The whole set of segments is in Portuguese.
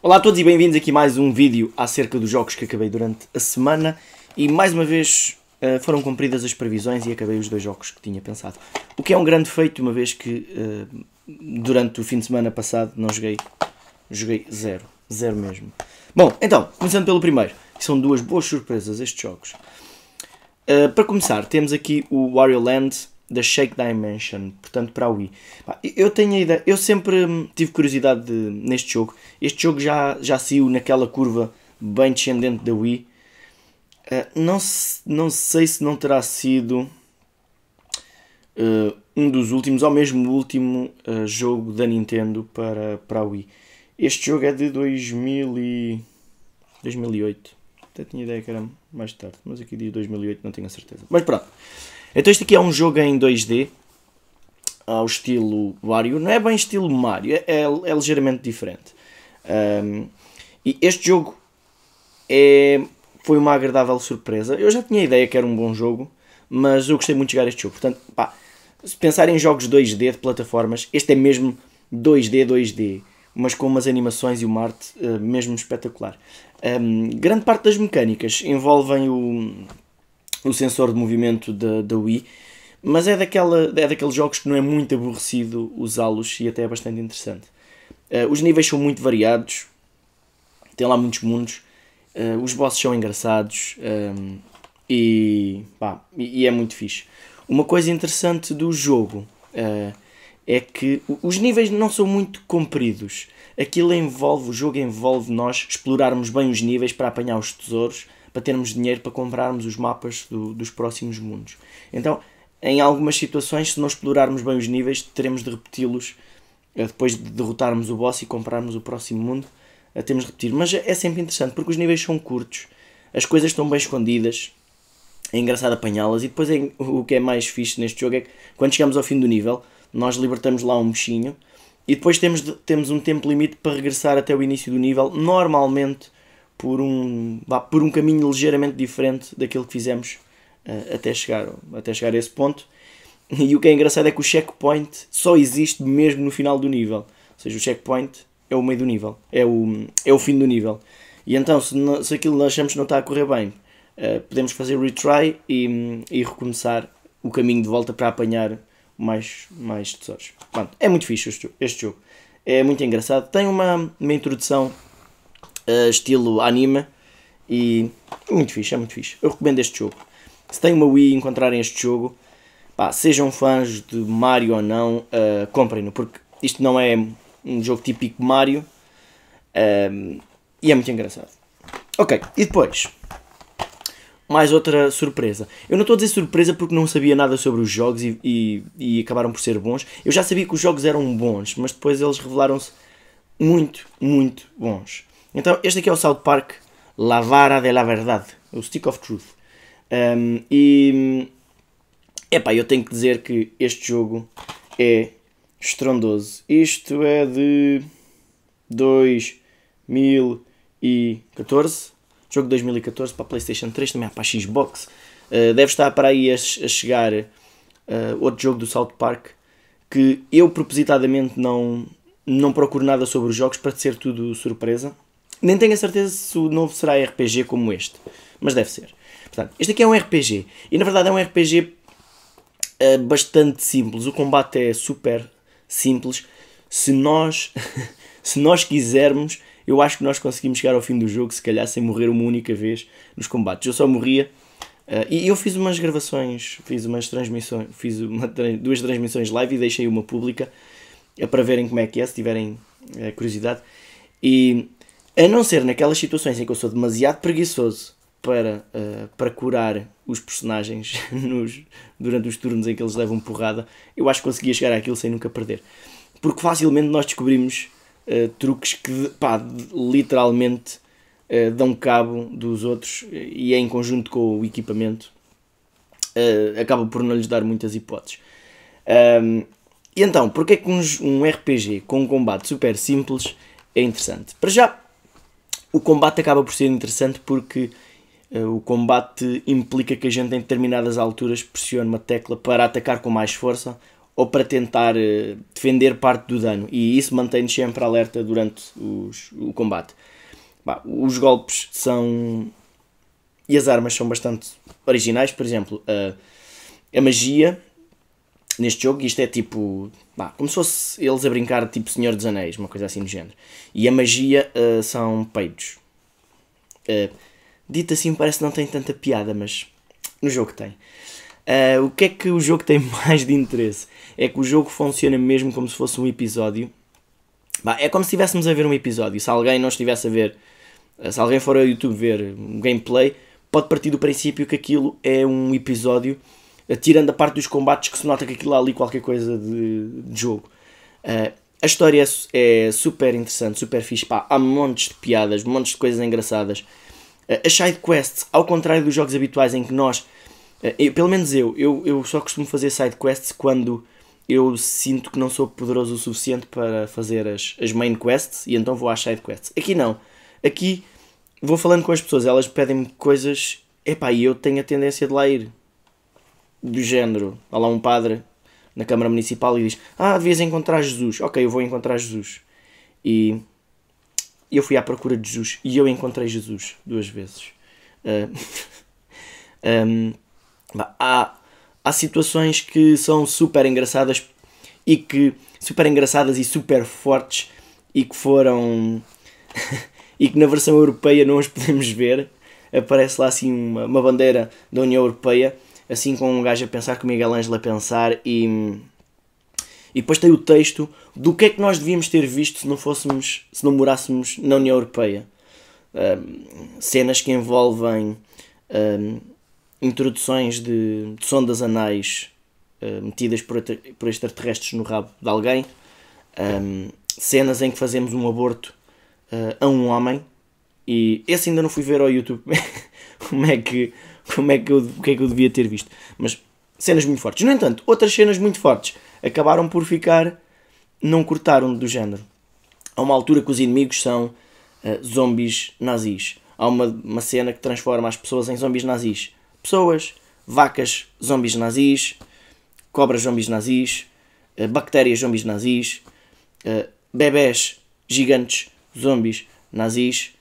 Olá a todos e bem-vindos aqui mais um vídeo acerca dos jogos que acabei durante a semana e mais uma vez eh, foram cumpridas as previsões e acabei os dois jogos que tinha pensado. O que é um grande feito, uma vez que eh, durante o fim de semana passado não joguei, joguei zero, zero mesmo. Bom, então, começando pelo primeiro, que são duas boas surpresas estes jogos. Eh, para começar, temos aqui o Wario Land da Shake Dimension, portanto para a Wii. Eu tenho a ideia, eu sempre hum, tive curiosidade de, neste jogo. Este jogo já, já saiu naquela curva bem descendente da Wii. Uh, não, se, não sei se não terá sido uh, um dos últimos, ou mesmo o último uh, jogo da Nintendo para, para a Wii. Este jogo é de 2000 e... 2008. Até tinha ideia que era mais tarde, mas aqui dia 2008 não tenho a certeza. Mas pronto. Então isto aqui é um jogo em 2D, ao estilo Mario. Não é bem estilo Mario, é, é, é ligeiramente diferente. Um, e este jogo é, foi uma agradável surpresa. Eu já tinha a ideia que era um bom jogo, mas eu gostei muito de jogar este jogo. Portanto, pá, se pensar em jogos 2D de plataformas, este é mesmo 2D, 2D, mas com umas animações e uma arte uh, mesmo espetacular. Um, grande parte das mecânicas envolvem o, o sensor de movimento da, da Wii, mas é, daquela, é daqueles jogos que não é muito aborrecido usá-los e até é bastante interessante. Uh, os níveis são muito variados, tem lá muitos mundos, uh, os bosses são engraçados um, e, pá, e, e, é muito fixe. Uma coisa interessante do jogo. Uh, é que os níveis não são muito compridos. Aquilo envolve, o jogo envolve nós explorarmos bem os níveis para apanhar os tesouros, para termos dinheiro para comprarmos os mapas do, dos próximos mundos. Então, em algumas situações, se não explorarmos bem os níveis, teremos de repeti-los eh, depois de derrotarmos o boss e comprarmos o próximo mundo. Eh, temos de repetir, mas é sempre interessante porque os níveis são curtos, as coisas estão bem escondidas, é engraçado apanhá-las. E depois é, o que é mais fixe neste jogo é que quando chegamos ao fim do nível, nós libertamos lá um bichinho E depois temos, de, temos um tempo limite para regressar até o início do nível, normalmente por um, por um caminho ligeiramente diferente daquele que fizemos uh, até, chegar, até chegar a esse ponto. E o que é engraçado é que o checkpoint só existe mesmo no final do nível. Ou seja, o checkpoint é o meio do nível, é o, é o fim do nível. E então, se, não, se aquilo nós achamos que não está a correr bem, uh, podemos fazer retry e, e recomeçar o caminho de volta para apanhar mais, mais tesouros. Pronto, é muito fixe este, jogo. É muito engraçado. Tem uma, uma introdução uh, estilo anime e é muito fixe, é muito fixe. Eu recomendo este jogo. Se tem uma Wii e encontrarem este jogo, pá, sejam fãs de Mario ou não, uh, comprem-no, porque isto não é um jogo típico Mario eh, e é muito engraçado. Ok, e depois mais outra surpresa. Eu não estou a dizer surpresa porque não sabia nada sobre os jogos e, e, e, acabaram por ser bons. Eu já sabia que os jogos eram bons, mas depois eles revelaram-se muito, muito bons. Então, este aqui é o South Park La Vara de la Verdade, o Stick of Truth. Um, e. Epá, eu tenho que dizer que este jogo é estrondoso. Isto é de 2014. Jogo 2014 para a PlayStation 3, também há para a Xbox. Uh, deve estar para aí a, a chegar uh, outro jogo do South Park que eu propositadamente não, não procuro nada sobre os jogos para ser tudo surpresa. Nem tenho a certeza se o novo será RPG como este, mas deve ser. Portanto, este aqui é um RPG e na verdade é um RPG uh, eh, bastante simples. O combate é super simples. Se nós, se nós quisermos, eu acho que nós conseguimos chegar ao fim do jogo, se calhar sem morrer uma única vez nos combates. Eu só morria. Uh, e eu fiz umas gravações, fiz umas transmissões, fiz uma, duas transmissões live e deixei uma pública eh, para verem como é que é, se tiverem uh, curiosidade. E a não ser naquelas situações em que eu sou demasiado preguiçoso para, uh, para curar os personagens nos, durante os turnos em que eles levam porrada, eu acho que conseguia chegar àquilo sem nunca perder. Porque facilmente nós descobrimos eh, truques que pá, literalmente uh, dão cabo dos outros e é em conjunto com o equipamento uh, acaba por não lhes dar muitas hipóteses. Um, e então, porque é que um, um RPG com um combate super simples é interessante? Para já, o combate acaba por ser interessante porque o combate implica que a gente, em determinadas alturas, pressione uma tecla para atacar com mais força ou para tentar eh, defender parte do dano, e isso mantém-nos sempre alerta durante os, o combate. Bah, os golpes são. e as armas são bastante originais, por exemplo, a, a magia neste jogo, isto é tipo. Bah, como se fosse eles a brincar tipo Senhor dos Anéis, uma coisa assim do género. E a magia uh, são peidos. Uh, eh, dito assim, parece que não tem tanta piada, mas no jogo tem. Uh, o que é que o jogo tem mais de interesse? É que o jogo funciona mesmo como se fosse um episódio. Bah, é como se estivéssemos a ver um episódio. Se alguém não estivesse a ver, eh, se alguém for ao YouTube ver um gameplay, pode partir do princípio que aquilo é um episódio, eh, tirando a parte dos combates que se nota que aquilo há ali qualquer coisa de, de jogo. Uh, a história é, é, super interessante, super fixe. Pá, há montes de piadas, montes de coisas engraçadas. Uh, as quest ao contrário dos jogos habituais em que nós eh, eu, pelo menos eu, eu, eu só costumo fazer side quests quando eu sinto que não sou poderoso o suficiente para fazer as, as main quests e então vou às side quests. Aqui não. Aqui vou falando com as pessoas, elas pedem-me coisas, epá, e eu tenho a tendência de lá ir. Do género, há lá um padre na Câmara Municipal e diz: Ah, devias encontrar Jesus. Ok, eu vou encontrar Jesus. E eu fui à procura de Jesus e eu encontrei Jesus duas vezes. Uh, eh, um, ehm, há, há situações que são super engraçadas e que super engraçadas e super fortes e que foram e que na versão europeia não as podemos ver aparece lá assim uma, uma bandeira da União Europeia assim com um gajo a pensar com Miguel Ângelo a pensar e e depois tem o texto do que é que nós devíamos ter visto se não fôssemos se não morássemos na União Europeia um, cenas que envolvem um, introduções de, de sondas anais uh, metidas por, por extraterrestres no rabo de alguém, um, cenas em que fazemos um aborto uh, a um homem. E esse ainda não fui ver ao YouTube como é que como é que eu, o que é que eu devia ter visto. Mas cenas muito fortes. No entanto, outras cenas muito fortes acabaram por ficar, não cortaram do género. Há uma altura que os inimigos são uh, zombies nazis. Há uma, uma cena que transforma as pessoas em zombies nazis pessoas, vacas zombies nazis, cobras zombies nazis, eh, bactérias zombies nazis, eh, bebés gigantes zombies nazis,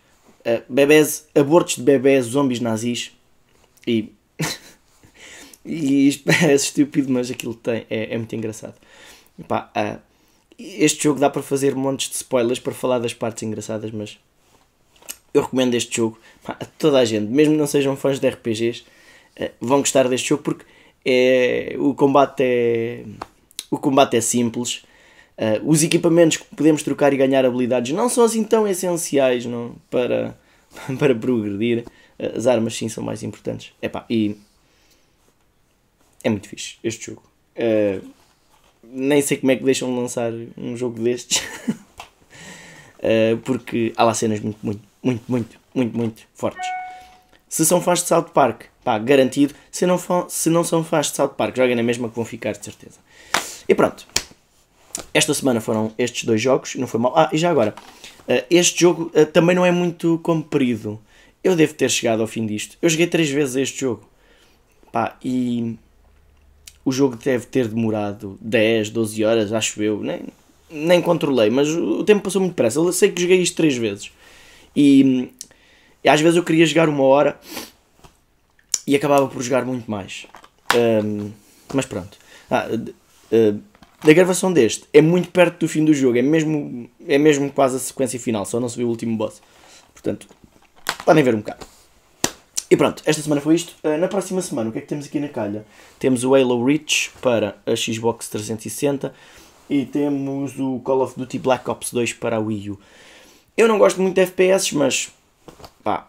eh, bebés, abortos de bebés zombies nazis e. e isto parece é estúpido, mas aquilo tem, é, é muito engraçado. pá, uh, ah, este jogo dá para fazer montes de spoilers para falar das partes engraçadas, mas eu recomendo este jogo a toda a gente, mesmo não sejam fãs de RPGs, vão gostar deste jogo porque é, o, combate é, o combate é simples. Uh, os equipamentos que podemos trocar e ganhar habilidades não são assim tão essenciais não, para, para progredir. Ah, as armas sim são mais importantes. Epá, e é muito fixe este jogo. Uh, nem sei como é que deixam de lançar um jogo destes. porque há lá cenas muito, muito, muito, muito, muito, muito fortes. Se são fãs de South Park, Pá, garantido. Se não, for, se não são fãs de South Park, joguem na mesma que vão ficar, de certeza. E pronto. Esta semana foram estes dois jogos, não foi mal. Ah, e já agora, eh, este jogo eh, também não é muito comprido. Eu devo ter chegado ao fim disto. Eu joguei três vezes este jogo. Pá, e o jogo deve ter demorado 10, 12 horas, acho eu. Nem, nem controlei, mas o tempo passou muito depressa. Eu sei que joguei isto três vezes. E, e às vezes eu queria jogar uma hora e acabava por jogar muito mais. Um, mas pronto. Ah, ah, da gravação deste é muito perto do fim do jogo, é mesmo, é mesmo quase a sequência final, só não se o último boss. Portanto, podem ver um bocado. E pronto, esta semana foi isto. Ah, na próxima semana, o que é que temos aqui na calha? Temos o Halo Reach para a Xbox 360 e temos o Call of Duty Black Ops 2 para a Wii U. Eu não gosto muito de FPS, mas pá,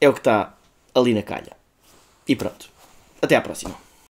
é o que está ali na calha. E pronto. Até à próxima.